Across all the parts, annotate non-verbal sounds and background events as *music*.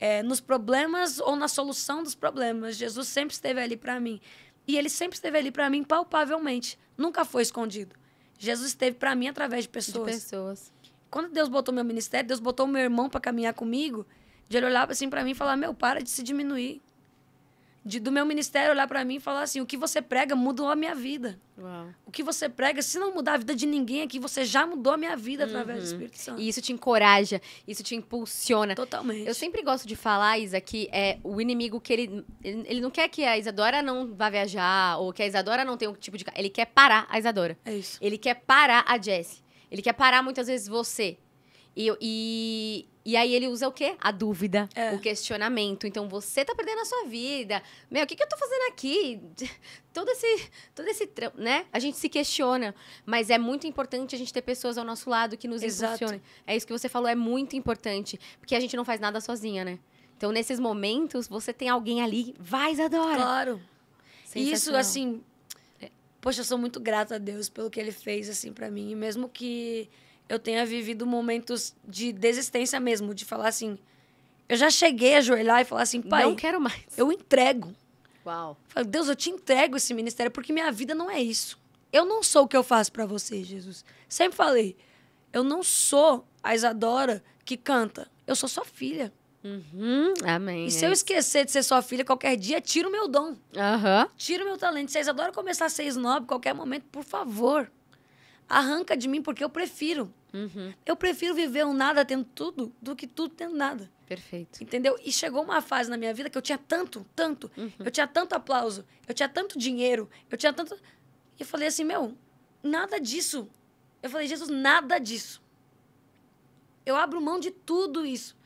é, nos problemas ou na solução dos problemas. Jesus sempre esteve ali para mim. E ele sempre esteve ali para mim palpavelmente. Nunca foi escondido. Jesus esteve para mim através de pessoas. De pessoas. Quando Deus botou meu ministério, Deus botou meu irmão para caminhar comigo, de ele olhar assim para mim e falar: "Meu, para de se diminuir de, do meu ministério olhar para mim e falar assim: o que você prega mudou a minha vida. Uau. O que você prega, se não mudar a vida de ninguém aqui, você já mudou a minha vida uhum. através do uhum. Espírito Santo. E isso te encoraja, isso te impulsiona. Totalmente. Eu sempre gosto de falar, Isa, que é o inimigo que ele. Ele não quer que a Isadora não vá viajar, ou que a Isadora não tenha um tipo de. Ele quer parar a Isadora. É isso. Ele quer parar a Jessie. Ele quer parar muitas vezes você. E, e, e aí ele usa o quê? A dúvida, é. o questionamento. Então você tá perdendo a sua vida. Meu, o que, que eu tô fazendo aqui? *laughs* Todo esse, todo esse, né? A gente se questiona, mas é muito importante a gente ter pessoas ao nosso lado que nos Exato. impulsionem. É isso que você falou, é muito importante, porque a gente não faz nada sozinha, né? Então nesses momentos você tem alguém ali, vai, adora Claro. isso assim, é, poxa, eu sou muito grata a Deus pelo que ele fez assim para mim, e mesmo que eu tenha vivido momentos de desistência mesmo, de falar assim. Eu já cheguei a ajoelhar e falar assim, pai. Não quero mais. Eu entrego. Uau. Falei, Deus, eu te entrego esse ministério porque minha vida não é isso. Eu não sou o que eu faço para você, Jesus. Sempre falei, eu não sou a Isadora que canta. Eu sou sua filha. Uhum, amém. E se é eu esquecer de ser sua filha qualquer dia, tira o meu dom. Uhum. Tira o meu talento. Se a Isadora começar a ser snob qualquer momento, por favor, arranca de mim porque eu prefiro. Uhum. Eu prefiro viver um nada tendo tudo do que tudo tendo nada. Perfeito. Entendeu? E chegou uma fase na minha vida que eu tinha tanto, tanto. Uhum. Eu tinha tanto aplauso, eu tinha tanto dinheiro, eu tinha tanto. E eu falei assim, meu, nada disso. Eu falei, Jesus, nada disso. Eu abro mão de tudo isso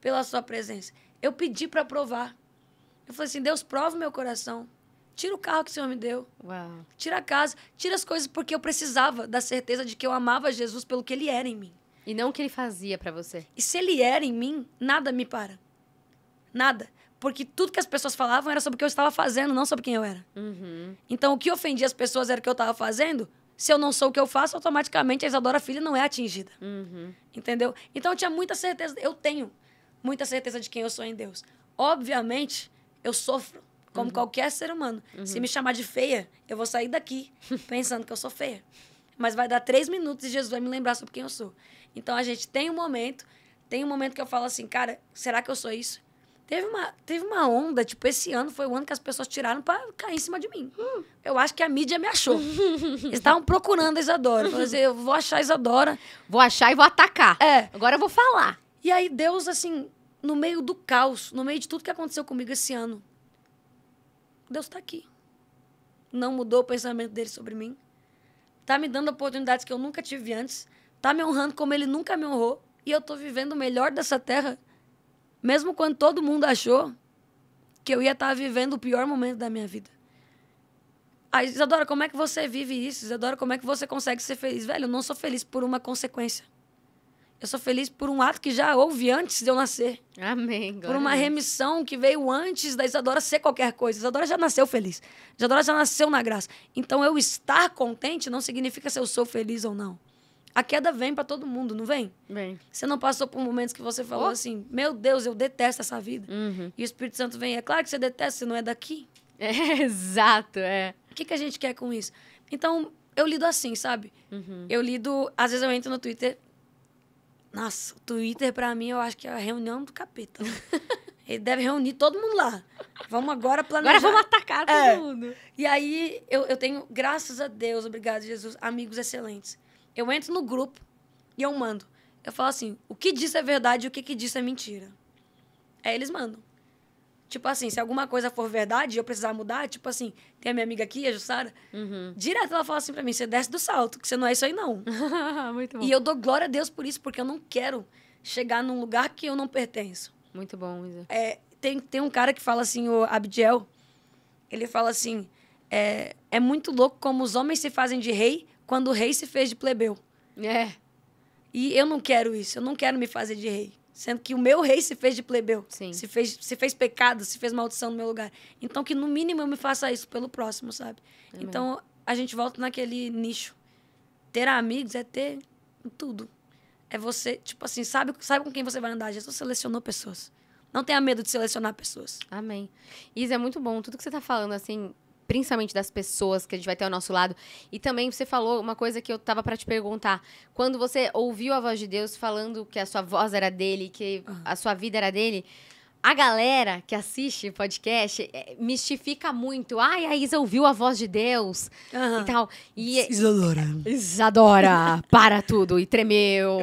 pela sua presença. Eu pedi para provar. Eu falei assim, Deus, prova o meu coração. Tira o carro que o Senhor me deu. Uau. Tira a casa. Tira as coisas porque eu precisava da certeza de que eu amava Jesus pelo que ele era em mim. E não o que ele fazia para você. E se ele era em mim, nada me para. Nada. Porque tudo que as pessoas falavam era sobre o que eu estava fazendo, não sobre quem eu era. Uhum. Então, o que ofendia as pessoas era o que eu estava fazendo. Se eu não sou o que eu faço, automaticamente a Isadora Filha não é atingida. Uhum. Entendeu? Então, eu tinha muita certeza. Eu tenho muita certeza de quem eu sou em Deus. Obviamente, eu sofro como uhum. qualquer ser humano. Uhum. Se me chamar de feia, eu vou sair daqui *laughs* pensando que eu sou feia. Mas vai dar três minutos e Jesus vai me lembrar sobre quem eu sou. Então a gente tem um momento, tem um momento que eu falo assim, cara, será que eu sou isso? Teve uma, teve uma onda, tipo, esse ano foi o ano que as pessoas tiraram pra cair em cima de mim. Hum. Eu acho que a mídia me achou. Eles *laughs* estavam procurando a Isadora. *laughs* Falei assim, eu vou achar a Isadora. Vou achar e vou atacar. É. Agora eu vou falar. E aí Deus, assim, no meio do caos, no meio de tudo que aconteceu comigo esse ano, Deus está aqui. Não mudou o pensamento dele sobre mim. Está me dando oportunidades que eu nunca tive antes. Está me honrando como ele nunca me honrou. E eu estou vivendo o melhor dessa terra. Mesmo quando todo mundo achou que eu ia estar tá vivendo o pior momento da minha vida. Aí, Isadora, como é que você vive isso? Isadora, como é que você consegue ser feliz? Velho, eu não sou feliz por uma consequência. Eu sou feliz por um ato que já houve antes de eu nascer. Amém. Glória. Por uma remissão que veio antes da Isadora ser qualquer coisa. Isadora já nasceu feliz. Isadora já nasceu na graça. Então eu estar contente não significa se eu sou feliz ou não. A queda vem para todo mundo, não vem? Vem. Você não passou por momentos que você falou oh. assim: Meu Deus, eu detesto essa vida. Uhum. E o Espírito Santo vem. É claro que você detesta, você não é daqui. *laughs* É, exato, é. O que, que a gente quer com isso? Então, eu lido assim, sabe? Uhum. Eu lido. Às vezes eu entro no Twitter nossa, o Twitter, pra mim, eu acho que é a reunião do capeta. *laughs* Ele deve reunir todo mundo lá. Vamos agora planejar. Agora vamos atacar todo é. mundo. E aí, eu, eu tenho, graças a Deus, obrigado, Jesus, amigos excelentes. Eu entro no grupo e eu mando. Eu falo assim, o que disse é verdade e o que, que disso é mentira. Aí eles mandam. Tipo assim, se alguma coisa for verdade e eu precisar mudar, tipo assim, tem a minha amiga aqui, a Jussara, uhum. direto ela fala assim pra mim: você desce do salto, que você não é isso aí, não. *laughs* Muito bom. E eu dou glória a Deus por isso, porque eu não quero chegar num lugar que eu não pertenço. Muito bom, Isa. É, tem, tem um cara que fala assim, o Abdiel, ele fala assim: é, é muito louco como os homens se fazem de rei quando o rei se fez de plebeu. É. E eu não quero isso, eu não quero me fazer de rei. Sendo que o meu rei se fez de plebeu. Sim. Se fez, se fez pecado, se fez maldição no meu lugar. Então, que no mínimo eu me faça isso pelo próximo, sabe? Amém. Então, a gente volta naquele nicho. Ter amigos é ter tudo. É você, tipo assim, sabe, sabe com quem você vai andar. Jesus selecionou pessoas. Não tenha medo de selecionar pessoas. Amém. Isa, é muito bom. Tudo que você tá falando, assim, principalmente das pessoas que a gente vai ter ao nosso lado. E também você falou uma coisa que eu tava para te perguntar. Quando você ouviu a voz de Deus falando que a sua voz era dele, que ah. a sua vida era dele, a galera que assiste podcast é, mistifica muito. Ai, a Isa ouviu a voz de Deus uhum. e tal. E, é- Isadora. Isadora, para tudo. E tremeu.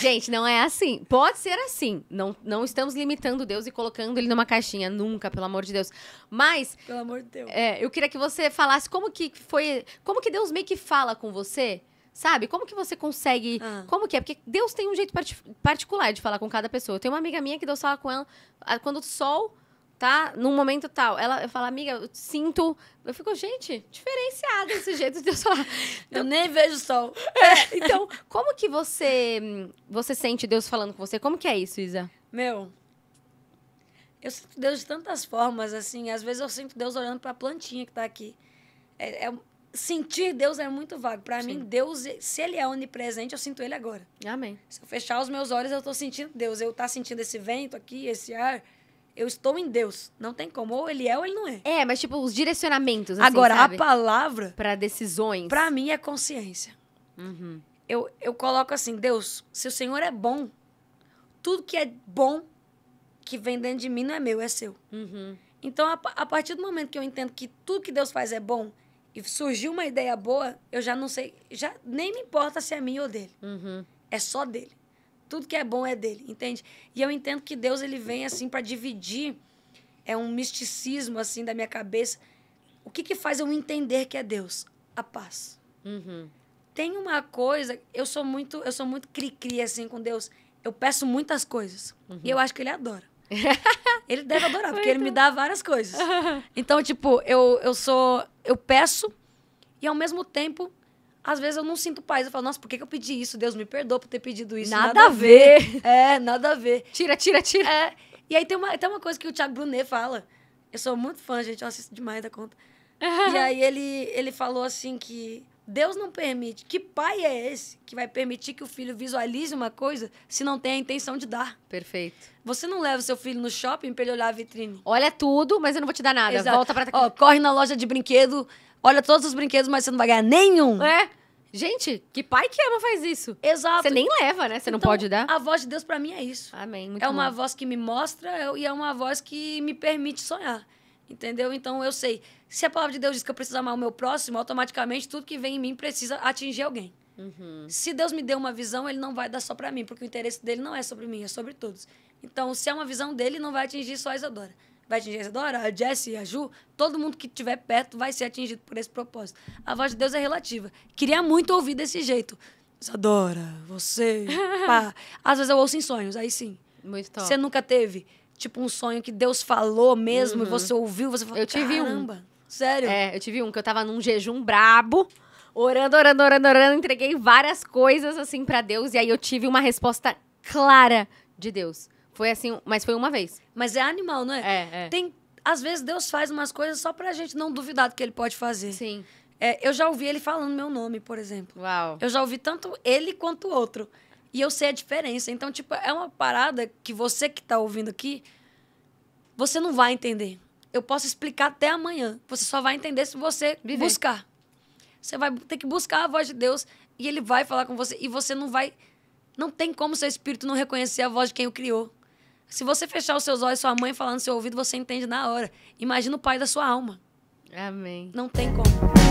Gente, não é assim. Pode ser assim. Não, não estamos limitando Deus e colocando ele numa caixinha. Nunca, pelo amor de Deus. Mas... Pelo amor de Deus. É, eu queria que você falasse como que foi... Como que Deus meio que fala com você Sabe? Como que você consegue. Ah. Como que é? Porque Deus tem um jeito particular de falar com cada pessoa. Eu tenho uma amiga minha que Deus fala com ela quando o sol tá num momento tal. Ela fala, amiga, eu sinto. Eu fico, gente, diferenciada esse jeito de Deus falar. Então, *laughs* eu nem vejo sol. É, então, como que você você sente Deus falando com você? Como que é isso, Isa? Meu, eu sinto Deus de tantas formas, assim. Às vezes eu sinto Deus olhando para a plantinha que tá aqui. É, é, sentir Deus é muito vago. Para mim, Deus, se ele é onipresente, eu sinto ele agora. Amém. Se eu fechar os meus olhos, eu estou sentindo Deus. Eu estou tá sentindo esse vento aqui, esse ar. Eu estou em Deus. Não tem como. Ou ele é ou ele não é. É, mas tipo, os direcionamentos. Assim, agora, sabe? a palavra. Para decisões. Para mim é consciência. Uhum. Eu, eu coloco assim: Deus, se o Senhor é bom, tudo que é bom que vem dentro de mim não é meu, é seu. Uhum. Então, a, a partir do momento que eu entendo que tudo que Deus faz é bom e surgiu uma ideia boa, eu já não sei, já nem me importa se é minha ou dele. Uhum. É só dele. Tudo que é bom é dele, entende? E eu entendo que Deus ele vem assim para dividir é um misticismo assim da minha cabeça. O que que faz eu entender que é Deus? A paz. Uhum. Tem uma coisa, eu sou muito, eu sou muito cri cri assim com Deus. Eu peço muitas coisas uhum. e eu acho que ele adora. *laughs* ele deve adorar, porque ele me dá várias coisas. *laughs* Então, tipo, eu, eu sou. Eu peço e ao mesmo tempo. Às vezes eu não sinto paz. Eu falo, nossa, por que, que eu pedi isso? Deus me perdoa por ter pedido isso. Nada, nada a ver. ver. *laughs* É, nada a ver. Tira, tira, tira. É. E aí tem uma, tem uma coisa que o Thiago Brunet fala. Eu sou muito fã, gente. Eu assisto demais da conta. e aí ele, ele falou assim que Deus não permite. Que pai é esse que vai permitir que o filho visualize uma coisa se não tem a intenção de dar? Perfeito. Você não leva seu filho no shopping para ele olhar a vitrine. Olha tudo, mas eu não vou te dar nada. Exato. Volta para Ó, corre na loja de brinquedo, olha todos os brinquedos, mas você não vai ganhar nenhum. É. Gente, que pai que ama faz isso? Exato. Você nem leva, né? Você então, não pode dar. A voz de Deus para mim é isso. Amém. Muito é uma voz que me mostra e é uma voz que me permite sonhar. Entendeu? Então eu sei. Se a palavra de Deus diz que eu preciso amar o meu próximo, automaticamente tudo que vem em mim precisa atingir alguém. Uhum. Se Deus me deu uma visão, ele não vai dar só para mim, porque o interesse dele não é sobre mim, é sobre todos. Então, se é uma visão dele, não vai atingir só a Isadora. Vai atingir a Isadora, a Jessie, a Ju, todo mundo que estiver perto vai ser atingido por esse propósito. A voz de Deus é relativa. Queria muito ouvir desse jeito. Isadora, você, *laughs* pá. Às vezes eu ouço em sonhos, aí sim. Muito top. Você nunca teve? tipo um sonho que Deus falou mesmo uhum. e você uhum. ouviu, você falou, eu tive caramba, um. sério? É, eu tive um que eu tava num jejum brabo, orando, orando, orando, orando, entreguei várias coisas assim para Deus e aí eu tive uma resposta clara de Deus. Foi assim, mas foi uma vez. Mas é animal, não é? É, é. Tem, às vezes Deus faz umas coisas só pra gente não duvidar do que ele pode fazer. Sim. É, eu já ouvi ele falando meu nome, por exemplo. Uau. Eu já ouvi tanto ele quanto outro. E eu sei a diferença. Então, tipo, é uma parada que você que tá ouvindo aqui, você não vai entender. Eu posso explicar até amanhã. Você só vai entender se você Viver. buscar. Você vai ter que buscar a voz de Deus e ele vai falar com você e você não vai não tem como seu espírito não reconhecer a voz de quem o criou. Se você fechar os seus olhos, sua mãe falando no seu ouvido, você entende na hora. Imagina o pai da sua alma. Amém. Não tem como.